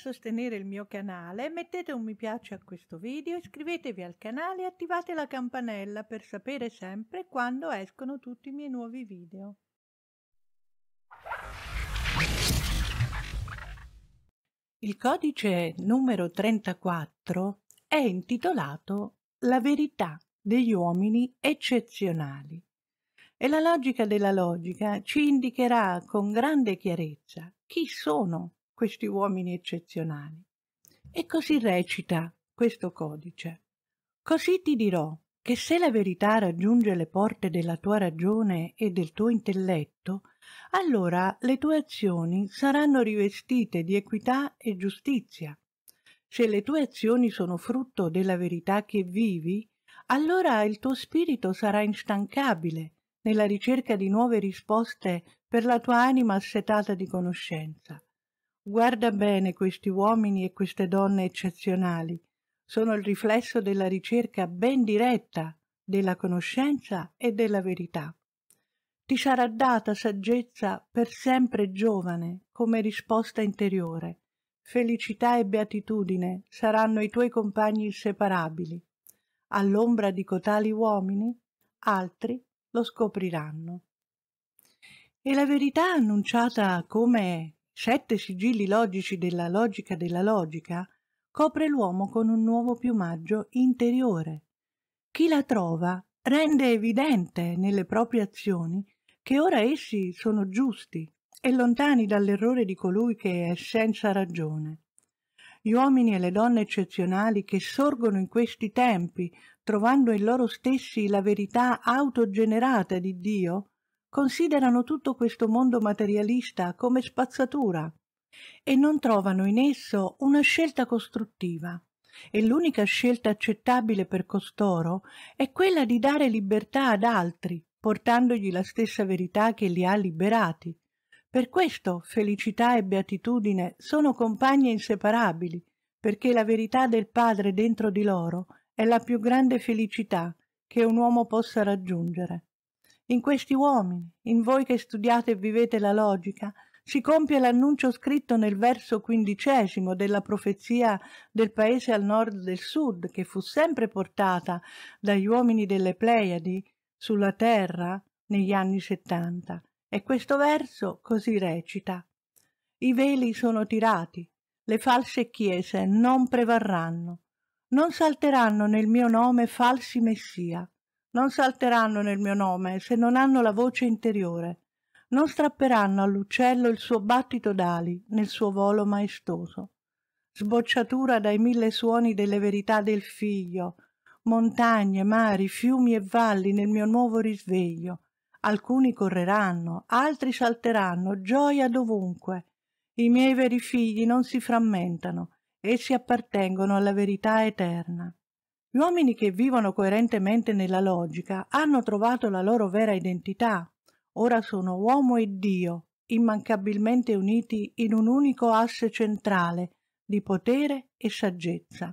sostenere il mio canale mettete un mi piace a questo video, iscrivetevi al canale e attivate la campanella per sapere sempre quando escono tutti i miei nuovi video. Il codice numero 34 è intitolato La verità degli uomini eccezionali e la logica della logica ci indicherà con grande chiarezza chi sono questi uomini eccezionali. E così recita questo codice. Così ti dirò che se la verità raggiunge le porte della tua ragione e del tuo intelletto, allora le tue azioni saranno rivestite di equità e giustizia. Se le tue azioni sono frutto della verità che vivi, allora il tuo spirito sarà instancabile nella ricerca di nuove risposte per la tua anima assetata di conoscenza. Guarda bene questi uomini e queste donne eccezionali. Sono il riflesso della ricerca ben diretta della conoscenza e della verità. Ti sarà data saggezza per sempre giovane come risposta interiore. Felicità e beatitudine saranno i tuoi compagni inseparabili. All'ombra di cotali uomini, altri lo scopriranno. E la verità annunciata come Sette sigilli logici della logica della logica copre l'uomo con un nuovo piumaggio interiore. Chi la trova rende evidente nelle proprie azioni che ora essi sono giusti e lontani dall'errore di colui che è senza ragione. Gli uomini e le donne eccezionali che sorgono in questi tempi, trovando in loro stessi la verità autogenerata di Dio, considerano tutto questo mondo materialista come spazzatura e non trovano in esso una scelta costruttiva e l'unica scelta accettabile per costoro è quella di dare libertà ad altri, portandogli la stessa verità che li ha liberati. Per questo felicità e beatitudine sono compagne inseparabili, perché la verità del Padre dentro di loro è la più grande felicità che un uomo possa raggiungere. In questi uomini, in voi che studiate e vivete la logica, si compie l'annuncio scritto nel verso quindicesimo della profezia del paese al nord del sud, che fu sempre portata dagli uomini delle Pleiadi sulla terra negli anni settanta. E questo verso così recita I veli sono tirati, le false chiese non prevarranno, non salteranno nel mio nome falsi messia, non salteranno nel mio nome se non hanno la voce interiore, non strapperanno all'uccello il suo battito d'ali nel suo volo maestoso. Sbocciatura dai mille suoni delle verità del figlio, montagne, mari, fiumi e valli nel mio nuovo risveglio. Alcuni correranno, altri salteranno, gioia dovunque. I miei veri figli non si frammentano, essi appartengono alla verità eterna. Gli uomini che vivono coerentemente nella logica hanno trovato la loro vera identità. Ora sono uomo e Dio, immancabilmente uniti in un unico asse centrale di potere e saggezza.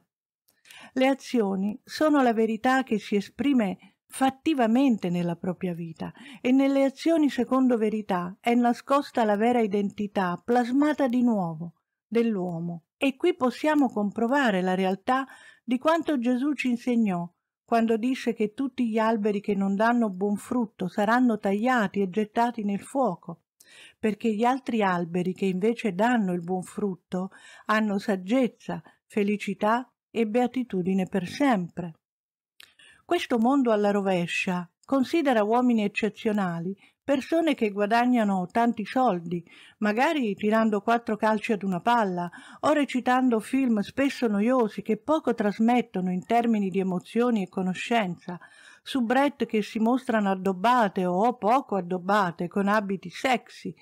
Le azioni sono la verità che si esprime fattivamente nella propria vita e nelle azioni secondo verità è nascosta la vera identità plasmata di nuovo dell'uomo e qui possiamo comprovare la realtà di quanto Gesù ci insegnò quando disse che tutti gli alberi che non danno buon frutto saranno tagliati e gettati nel fuoco, perché gli altri alberi che invece danno il buon frutto hanno saggezza, felicità e beatitudine per sempre. Questo mondo alla rovescia considera uomini eccezionali persone che guadagnano tanti soldi, magari tirando quattro calci ad una palla o recitando film spesso noiosi che poco trasmettono in termini di emozioni e conoscenza, soubrette che si mostrano addobbate o poco addobbate con abiti sexy,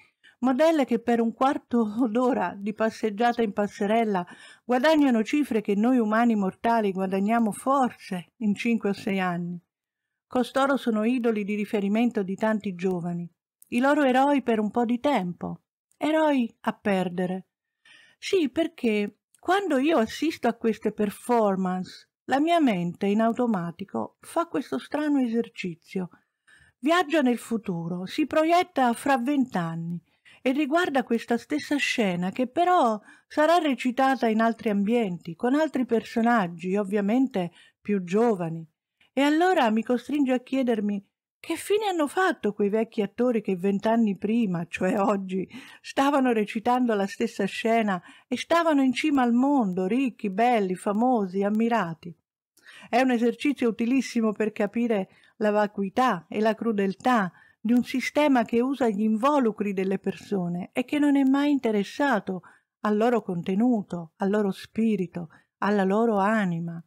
modelle che per un quarto d'ora di passeggiata in passerella guadagnano cifre che noi umani mortali guadagniamo forse in cinque o sei anni. Costoro sono idoli di riferimento di tanti giovani, i loro eroi per un po' di tempo, eroi a perdere. Sì, perché quando io assisto a queste performance, la mia mente in automatico fa questo strano esercizio. Viaggia nel futuro, si proietta fra vent'anni e riguarda questa stessa scena che però sarà recitata in altri ambienti, con altri personaggi, ovviamente più giovani. E allora mi costringe a chiedermi che fine hanno fatto quei vecchi attori che vent'anni prima, cioè oggi, stavano recitando la stessa scena e stavano in cima al mondo, ricchi, belli, famosi, ammirati? È un esercizio utilissimo per capire la vacuità e la crudeltà di un sistema che usa gli involucri delle persone e che non è mai interessato al loro contenuto, al loro spirito, alla loro anima.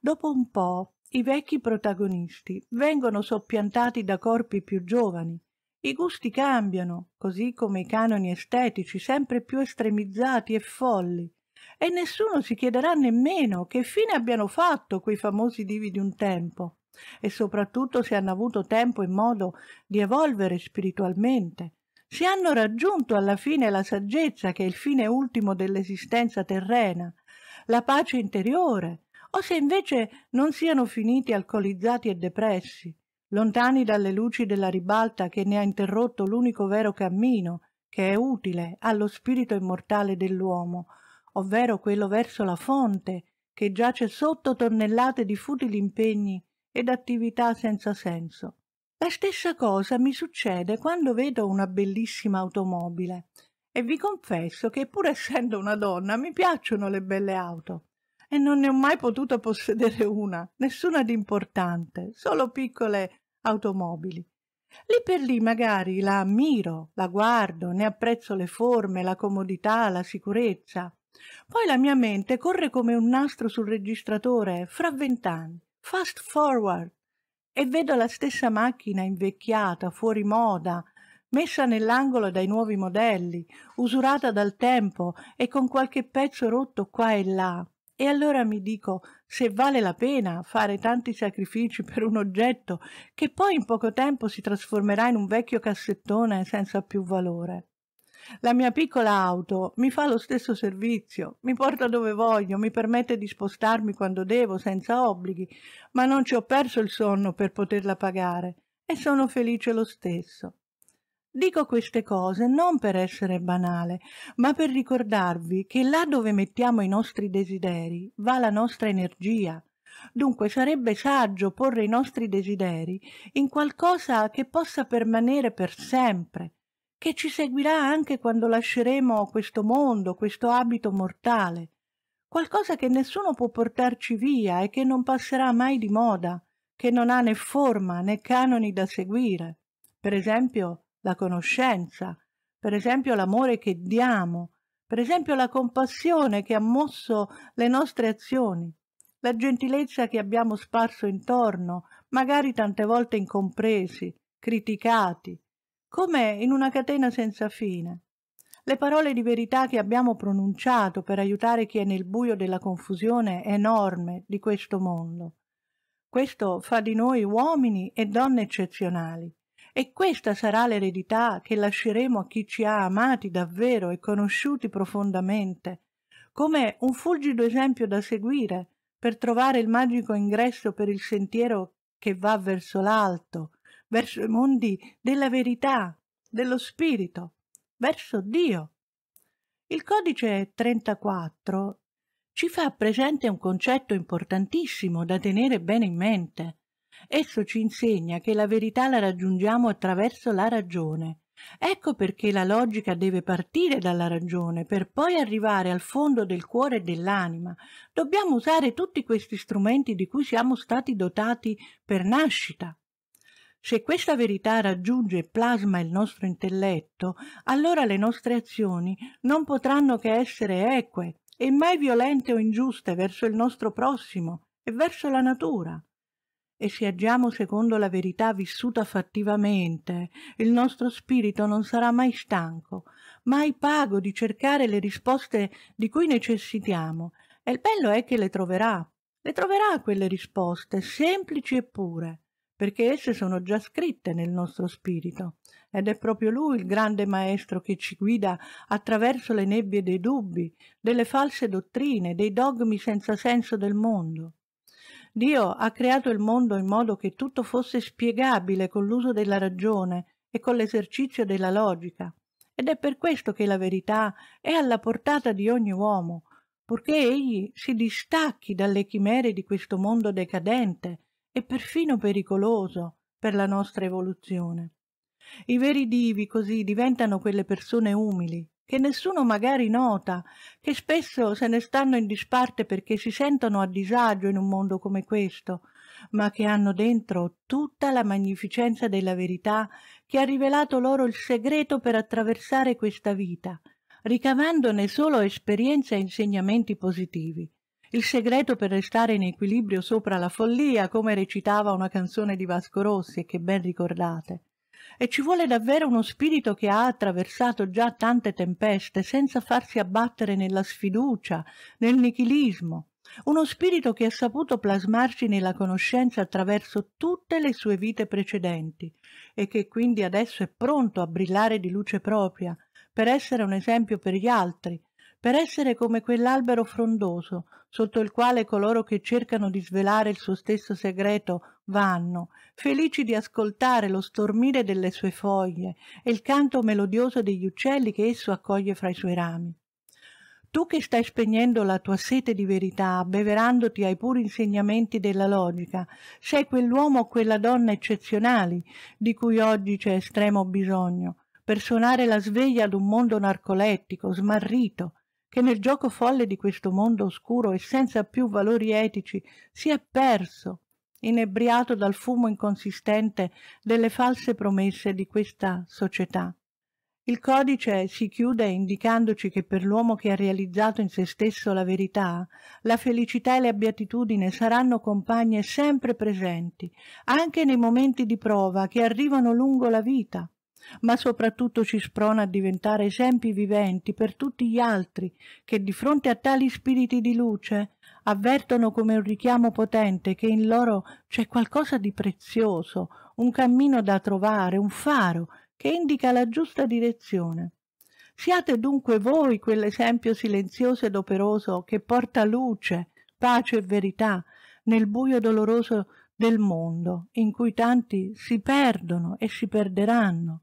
Dopo un po' I vecchi protagonisti vengono soppiantati da corpi più giovani. I gusti cambiano, così come i canoni estetici sempre più estremizzati e folli, e nessuno si chiederà nemmeno che fine abbiano fatto quei famosi divi di un tempo, e soprattutto se hanno avuto tempo e modo di evolvere spiritualmente, se hanno raggiunto alla fine la saggezza che è il fine ultimo dell'esistenza terrena, la pace interiore, o se invece non siano finiti alcolizzati e depressi, lontani dalle luci della ribalta che ne ha interrotto l'unico vero cammino che è utile allo spirito immortale dell'uomo, ovvero quello verso la fonte che giace sotto tonnellate di futili impegni ed attività senza senso. La stessa cosa mi succede quando vedo una bellissima automobile e vi confesso che pur essendo una donna mi piacciono le belle auto e non ne ho mai potuto possedere una, nessuna di importante, solo piccole automobili. Lì per lì magari la ammiro, la guardo, ne apprezzo le forme, la comodità, la sicurezza. Poi la mia mente corre come un nastro sul registratore, fra vent'anni, fast forward, e vedo la stessa macchina invecchiata, fuori moda, messa nell'angolo dai nuovi modelli, usurata dal tempo e con qualche pezzo rotto qua e là. E allora mi dico se vale la pena fare tanti sacrifici per un oggetto che poi in poco tempo si trasformerà in un vecchio cassettone senza più valore. La mia piccola auto mi fa lo stesso servizio, mi porta dove voglio, mi permette di spostarmi quando devo senza obblighi, ma non ci ho perso il sonno per poterla pagare e sono felice lo stesso. Dico queste cose non per essere banale, ma per ricordarvi che là dove mettiamo i nostri desideri va la nostra energia. Dunque sarebbe saggio porre i nostri desideri in qualcosa che possa permanere per sempre, che ci seguirà anche quando lasceremo questo mondo, questo abito mortale. Qualcosa che nessuno può portarci via e che non passerà mai di moda, che non ha né forma né canoni da seguire. Per esempio, la conoscenza, per esempio l'amore che diamo, per esempio la compassione che ha mosso le nostre azioni, la gentilezza che abbiamo sparso intorno, magari tante volte incompresi, criticati, come in una catena senza fine. Le parole di verità che abbiamo pronunciato per aiutare chi è nel buio della confusione enorme di questo mondo. Questo fa di noi uomini e donne eccezionali. E questa sarà l'eredità che lasceremo a chi ci ha amati davvero e conosciuti profondamente, come un fulgido esempio da seguire per trovare il magico ingresso per il sentiero che va verso l'alto, verso i mondi della verità, dello spirito, verso Dio. Il codice 34 ci fa presente un concetto importantissimo da tenere bene in mente, Esso ci insegna che la verità la raggiungiamo attraverso la ragione. Ecco perché la logica deve partire dalla ragione per poi arrivare al fondo del cuore e dell'anima. Dobbiamo usare tutti questi strumenti di cui siamo stati dotati per nascita. Se questa verità raggiunge e plasma il nostro intelletto, allora le nostre azioni non potranno che essere eque e mai violente o ingiuste verso il nostro prossimo e verso la natura e se agiamo secondo la verità vissuta fattivamente, il nostro spirito non sarà mai stanco, mai pago di cercare le risposte di cui necessitiamo. E il bello è che le troverà. Le troverà quelle risposte, semplici e pure, perché esse sono già scritte nel nostro spirito. Ed è proprio lui il grande maestro che ci guida attraverso le nebbie dei dubbi, delle false dottrine, dei dogmi senza senso del mondo. Dio ha creato il mondo in modo che tutto fosse spiegabile con l'uso della ragione e con l'esercizio della logica. Ed è per questo che la verità è alla portata di ogni uomo, purché egli si distacchi dalle chimere di questo mondo decadente e perfino pericoloso per la nostra evoluzione. I veri divi così diventano quelle persone umili, che nessuno magari nota, che spesso se ne stanno in disparte perché si sentono a disagio in un mondo come questo, ma che hanno dentro tutta la magnificenza della verità che ha rivelato loro il segreto per attraversare questa vita, ricavandone solo esperienze e insegnamenti positivi. Il segreto per restare in equilibrio sopra la follia, come recitava una canzone di Vasco Rossi e che ben ricordate e ci vuole davvero uno spirito che ha attraversato già tante tempeste senza farsi abbattere nella sfiducia, nel nichilismo, uno spirito che ha saputo plasmarsi nella conoscenza attraverso tutte le sue vite precedenti e che quindi adesso è pronto a brillare di luce propria per essere un esempio per gli altri, per essere come quell'albero frondoso sotto il quale coloro che cercano di svelare il suo stesso segreto vanno, felici di ascoltare lo stormire delle sue foglie e il canto melodioso degli uccelli che esso accoglie fra i suoi rami. Tu che stai spegnendo la tua sete di verità, abbeverandoti ai puri insegnamenti della logica, sei quell'uomo o quella donna eccezionali di cui oggi c'è estremo bisogno, per suonare la sveglia ad un mondo narcolettico, smarrito, che nel gioco folle di questo mondo oscuro e senza più valori etici si è perso, inebriato dal fumo inconsistente delle false promesse di questa società. Il codice si chiude indicandoci che per l'uomo che ha realizzato in se stesso la verità, la felicità e la beatitudine saranno compagne sempre presenti, anche nei momenti di prova che arrivano lungo la vita, ma soprattutto ci sprona a diventare esempi viventi per tutti gli altri che di fronte a tali spiriti di luce avvertono come un richiamo potente che in loro c'è qualcosa di prezioso, un cammino da trovare, un faro che indica la giusta direzione. Siate dunque voi quell'esempio silenzioso ed operoso che porta luce, pace e verità nel buio doloroso del mondo in cui tanti si perdono e si perderanno.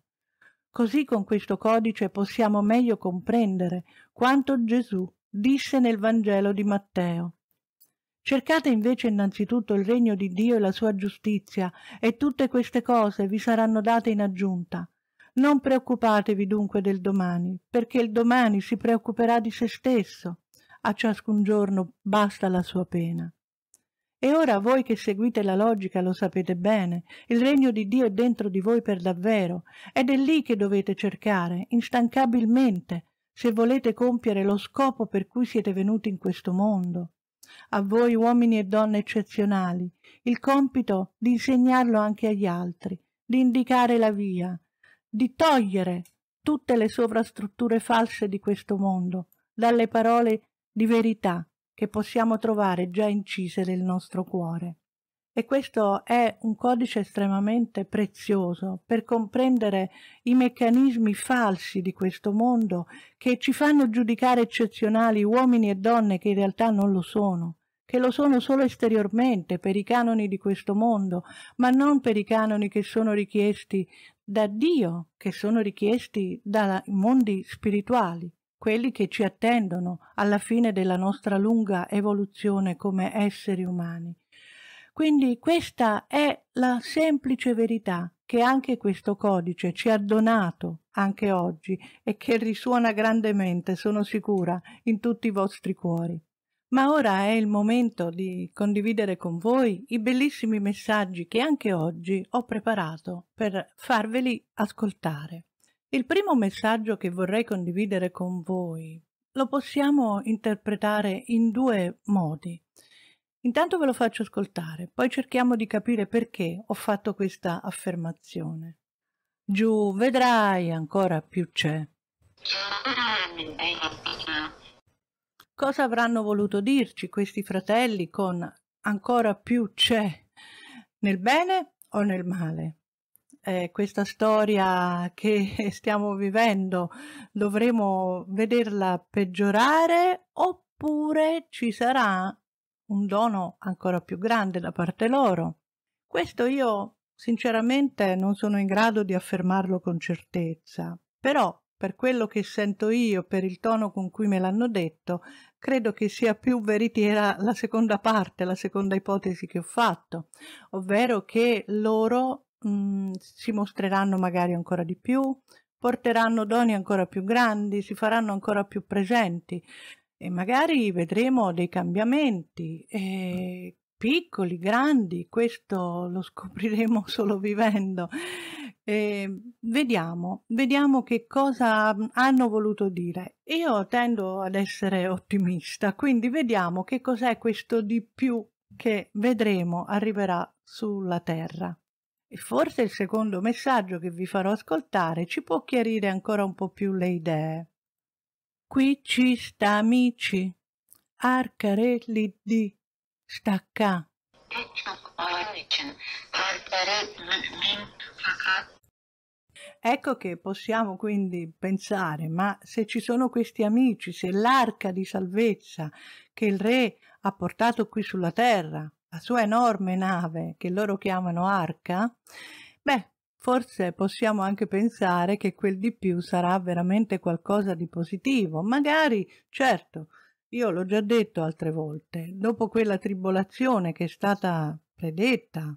Così con questo codice possiamo meglio comprendere quanto Gesù disse nel Vangelo di Matteo. Cercate invece innanzitutto il regno di Dio e la sua giustizia, e tutte queste cose vi saranno date in aggiunta. Non preoccupatevi dunque del domani, perché il domani si preoccuperà di se stesso. A ciascun giorno basta la sua pena. E ora voi che seguite la logica lo sapete bene, il regno di Dio è dentro di voi per davvero, ed è lì che dovete cercare, instancabilmente, se volete compiere lo scopo per cui siete venuti in questo mondo. A voi uomini e donne eccezionali, il compito di insegnarlo anche agli altri, di indicare la via, di togliere tutte le sovrastrutture false di questo mondo, dalle parole di verità che possiamo trovare già incise nel nostro cuore. E questo è un codice estremamente prezioso per comprendere i meccanismi falsi di questo mondo che ci fanno giudicare eccezionali uomini e donne che in realtà non lo sono, che lo sono solo esteriormente per i canoni di questo mondo, ma non per i canoni che sono richiesti da Dio, che sono richiesti dai mondi spirituali quelli che ci attendono alla fine della nostra lunga evoluzione come esseri umani. Quindi questa è la semplice verità che anche questo codice ci ha donato anche oggi e che risuona grandemente, sono sicura, in tutti i vostri cuori. Ma ora è il momento di condividere con voi i bellissimi messaggi che anche oggi ho preparato per farveli ascoltare. Il primo messaggio che vorrei condividere con voi lo possiamo interpretare in due modi. Intanto ve lo faccio ascoltare, poi cerchiamo di capire perché ho fatto questa affermazione. Giù, vedrai, ancora più c'è. Cosa avranno voluto dirci questi fratelli con ancora più c'è? Nel bene o nel male? eh, questa storia che stiamo vivendo dovremo vederla peggiorare oppure ci sarà un dono ancora più grande da parte loro. Questo io sinceramente non sono in grado di affermarlo con certezza, però per quello che sento io, per il tono con cui me l'hanno detto, credo che sia più veritiera la seconda parte, la seconda ipotesi che ho fatto, ovvero che loro Mm, si mostreranno magari ancora di più, porteranno doni ancora più grandi, si faranno ancora più presenti e magari vedremo dei cambiamenti, eh, piccoli, grandi, questo lo scopriremo solo vivendo. Eh, vediamo, vediamo che cosa hanno voluto dire. Io tendo ad essere ottimista, quindi vediamo che cos'è questo di più che vedremo arriverà sulla Terra. E forse il secondo messaggio che vi farò ascoltare ci può chiarire ancora un po' più le idee. Qui ci sta amici, arcarelli di stacca. Ecco che possiamo quindi pensare, ma se ci sono questi amici, se l'arca di salvezza che il re ha portato qui sulla terra la sua enorme nave che loro chiamano arca, beh, forse possiamo anche pensare che quel di più sarà veramente qualcosa di positivo. Magari, certo, io l'ho già detto altre volte, dopo quella tribolazione che è stata predetta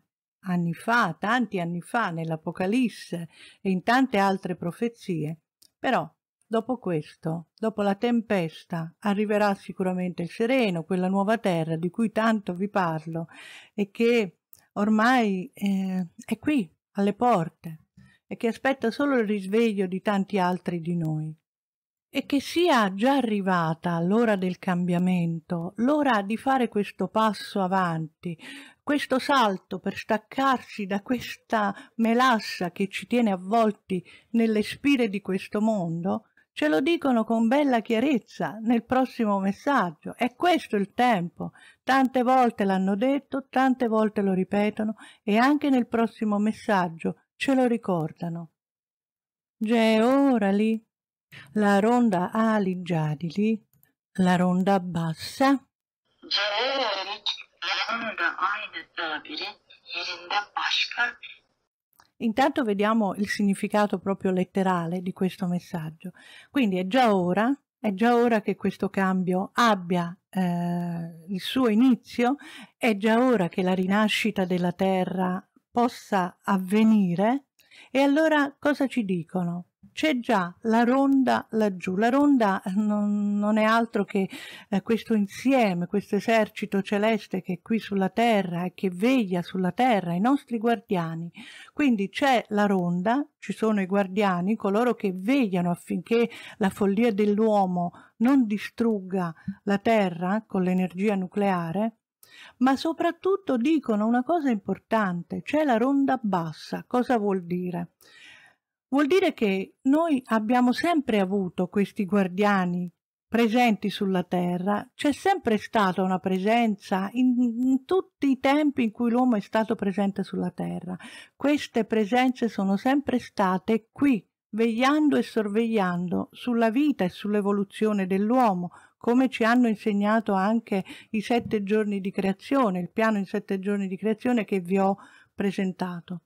anni fa, tanti anni fa nell'Apocalisse e in tante altre profezie, però Dopo questo, dopo la tempesta, arriverà sicuramente il sereno, quella nuova terra di cui tanto vi parlo e che ormai eh, è qui, alle porte, e che aspetta solo il risveglio di tanti altri di noi. E che sia già arrivata l'ora del cambiamento, l'ora di fare questo passo avanti, questo salto per staccarsi da questa melassa che ci tiene avvolti nelle spire di questo mondo, Ce lo dicono con bella chiarezza nel prossimo messaggio. È questo il tempo. Tante volte l'hanno detto, tante volte lo ripetono e anche nel prossimo messaggio ce lo ricordano. Già è ora lì. La ronda ali giadili, La ronda bassa. Già è ora lì. La ronda ali giadili, tabiri ronda bassa. Intanto vediamo il significato proprio letterale di questo messaggio. Quindi è già ora, è già ora che questo cambio abbia eh, il suo inizio, è già ora che la rinascita della terra possa avvenire. E allora cosa ci dicono? c'è già la ronda laggiù. La ronda non, non è altro che eh, questo insieme, questo esercito celeste che è qui sulla terra e che veglia sulla terra, i nostri guardiani. Quindi c'è la ronda, ci sono i guardiani, coloro che vegliano affinché la follia dell'uomo non distrugga la terra con l'energia nucleare, ma soprattutto dicono una cosa importante, c'è la ronda bassa. Cosa vuol dire? Vuol dire che noi abbiamo sempre avuto questi guardiani presenti sulla terra, c'è sempre stata una presenza in, in, tutti i tempi in cui l'uomo è stato presente sulla terra. Queste presenze sono sempre state qui, vegliando e sorvegliando sulla vita e sull'evoluzione dell'uomo, come ci hanno insegnato anche i sette giorni di creazione, il piano in sette giorni di creazione che vi ho presentato.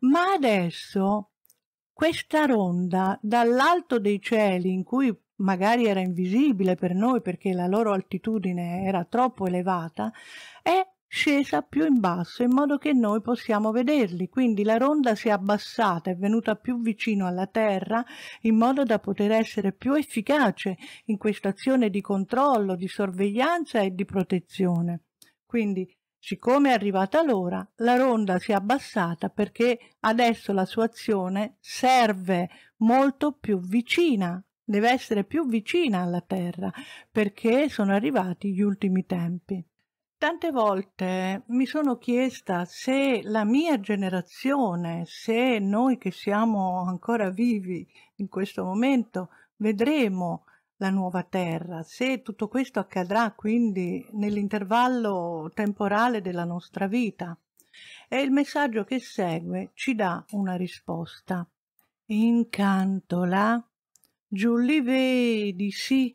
Ma adesso questa ronda dall'alto dei cieli in cui magari era invisibile per noi perché la loro altitudine era troppo elevata, è scesa più in basso in modo che noi possiamo vederli. Quindi la ronda si è abbassata, è venuta più vicino alla Terra in modo da poter essere più efficace in questa azione di controllo, di sorveglianza e di protezione. Quindi Siccome è arrivata l'ora, la ronda si è abbassata perché adesso la sua azione serve molto più vicina, deve essere più vicina alla terra perché sono arrivati gli ultimi tempi. Tante volte mi sono chiesta se la mia generazione, se noi che siamo ancora vivi in questo momento, vedremo la nuova terra. Se tutto questo accadrà quindi nell'intervallo temporale della nostra vita. E il messaggio che segue ci dà una risposta. Incanto là, giù li vedi, sì.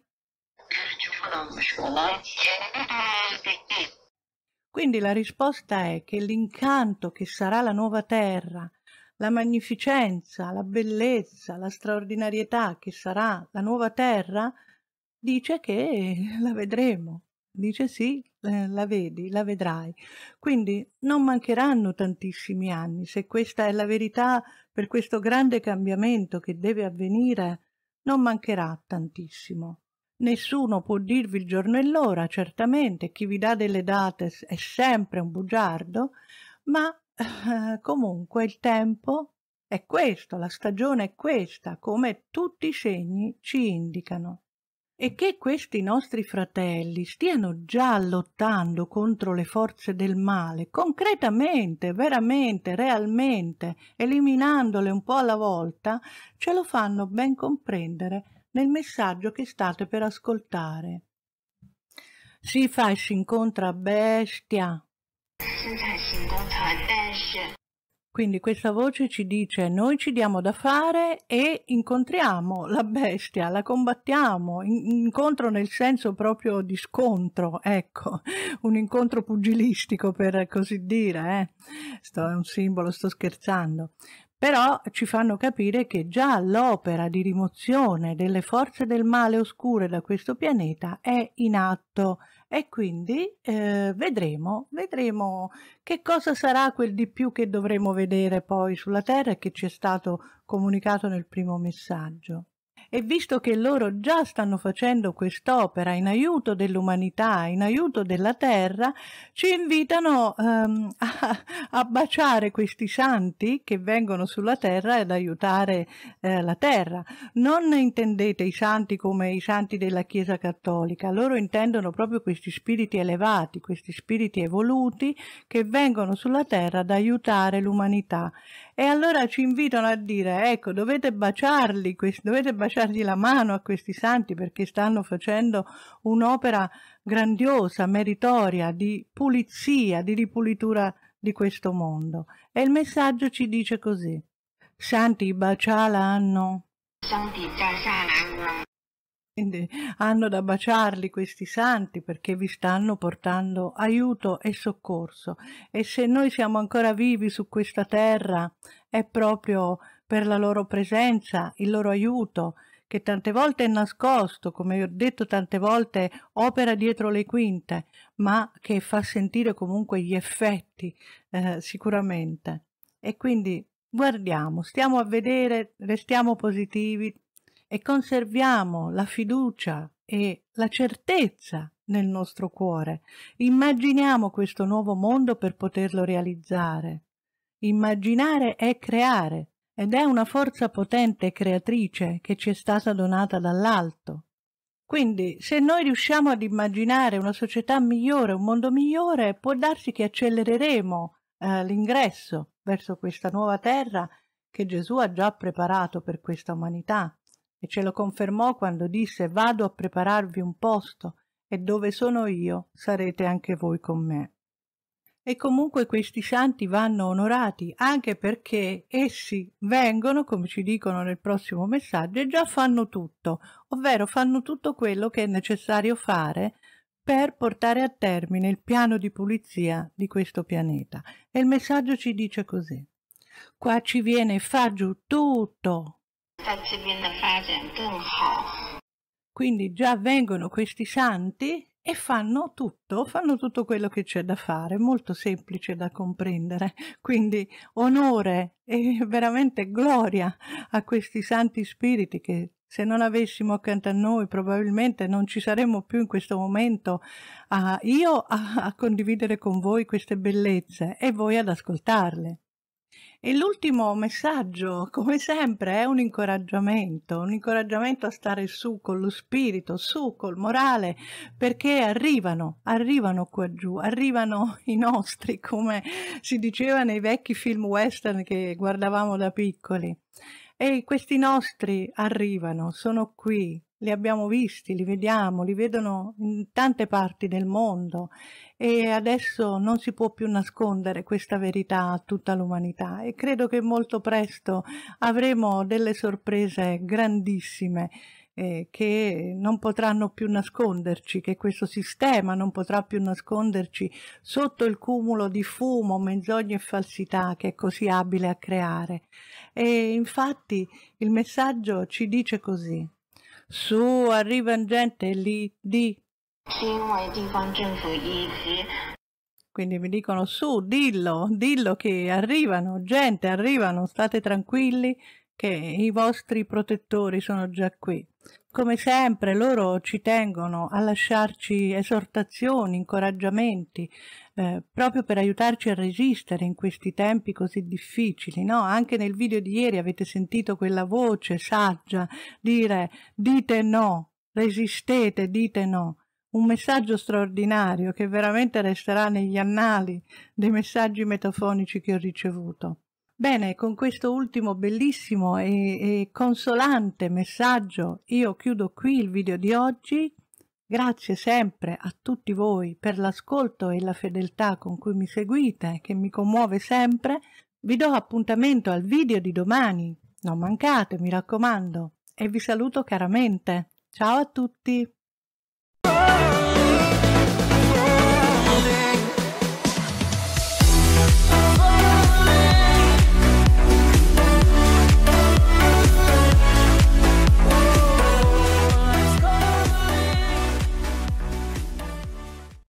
Quindi la risposta è che l'incanto che sarà la nuova terra la magnificenza, la bellezza, la straordinarietà che sarà la nuova terra, dice che la vedremo. Dice sì, eh, la vedi, la vedrai. Quindi non mancheranno tantissimi anni. Se questa è la verità per questo grande cambiamento che deve avvenire, non mancherà tantissimo. Nessuno può dirvi il giorno e l'ora, certamente, chi vi dà delle date è sempre un bugiardo, ma eh, comunque il tempo è questo, la stagione è questa, come tutti i segni ci indicano. E che questi nostri fratelli stiano già lottando contro le forze del male, concretamente, veramente, realmente, eliminandole un po' alla volta, ce lo fanno ben comprendere nel messaggio che state per ascoltare. Si fa e si incontra bestia. 现在行光团 quindi questa voce ci dice noi ci diamo da fare e incontriamo la bestia, la combattiamo, incontro nel senso proprio di scontro, ecco, un incontro pugilistico per così dire, eh. sto, è un simbolo, sto scherzando. Però ci fanno capire che già l'opera di rimozione delle forze del male oscure da questo pianeta è in atto e quindi eh, vedremo, vedremo che cosa sarà quel di più che dovremo vedere poi sulla Terra e che ci è stato comunicato nel primo messaggio e visto che loro già stanno facendo quest'opera in aiuto dell'umanità, in aiuto della terra, ci invitano ehm, a, a, baciare questi santi che vengono sulla terra ad aiutare eh, la terra. Non intendete i santi come i santi della Chiesa Cattolica, loro intendono proprio questi spiriti elevati, questi spiriti evoluti che vengono sulla terra ad aiutare l'umanità e allora ci invitano a dire, ecco, dovete baciarli, dovete baciargli la mano a questi santi perché stanno facendo un'opera grandiosa, meritoria, di pulizia, di ripulitura di questo mondo. E il messaggio ci dice così. Santi bacialanno. Santi bacialanno. Quindi hanno da baciarli questi santi perché vi stanno portando aiuto e soccorso. E se noi siamo ancora vivi su questa terra è proprio per la loro presenza, il loro aiuto, che tante volte è nascosto, come ho detto tante volte, opera dietro le quinte, ma che fa sentire comunque gli effetti eh, sicuramente. E quindi guardiamo, stiamo a vedere, restiamo positivi, e conserviamo la fiducia e la certezza nel nostro cuore. Immaginiamo questo nuovo mondo per poterlo realizzare. Immaginare è creare ed è una forza potente e creatrice che ci è stata donata dall'alto. Quindi, se noi riusciamo ad immaginare una società migliore, un mondo migliore, può darsi che accelereremo eh, l'ingresso verso questa nuova terra che Gesù ha già preparato per questa umanità e ce lo confermò quando disse vado a prepararvi un posto e dove sono io sarete anche voi con me. E comunque questi santi vanno onorati anche perché essi vengono, come ci dicono nel prossimo messaggio, e già fanno tutto, ovvero fanno tutto quello che è necessario fare per portare a termine il piano di pulizia di questo pianeta. E il messaggio ci dice così. Qua ci viene fa giù tutto quindi già vengono questi santi e fanno tutto, fanno tutto quello che c'è da fare, molto semplice da comprendere. Quindi onore e veramente gloria a questi santi spiriti che se non avessimo accanto a noi probabilmente non ci saremmo più in questo momento a, io a, a condividere con voi queste bellezze e voi ad ascoltarle. E l'ultimo messaggio, come sempre, è un incoraggiamento, un incoraggiamento a stare su con lo spirito, su col morale, perché arrivano, arrivano qua giù, arrivano i nostri, come si diceva nei vecchi film western che guardavamo da piccoli. E questi nostri arrivano, sono qui, li abbiamo visti, li vediamo, li vedono in tante parti del mondo e adesso non si può più nascondere questa verità a tutta l'umanità e credo che molto presto avremo delle sorprese grandissime eh, che non potranno più nasconderci, che questo sistema non potrà più nasconderci sotto il cumulo di fumo, menzogne e falsità che è così abile a creare. E infatti il messaggio ci dice così su arriva gente lì di Quindi mi dicono su, dillo, dillo che arrivano, gente, arrivano, state tranquilli che i vostri protettori sono già qui. Come sempre loro ci tengono a lasciarci esortazioni, incoraggiamenti, eh, proprio per aiutarci a resistere in questi tempi così difficili, no? Anche nel video di ieri avete sentito quella voce saggia dire dite no, resistete, dite no. Un messaggio straordinario che veramente resterà negli annali dei messaggi metafonici che ho ricevuto. Bene, con questo ultimo bellissimo e, e, consolante messaggio io chiudo qui il video di oggi. Grazie sempre a tutti voi per l'ascolto e la fedeltà con cui mi seguite, che mi commuove sempre. Vi do appuntamento al video di domani. Non mancate, mi raccomando. E vi saluto caramente. Ciao a tutti!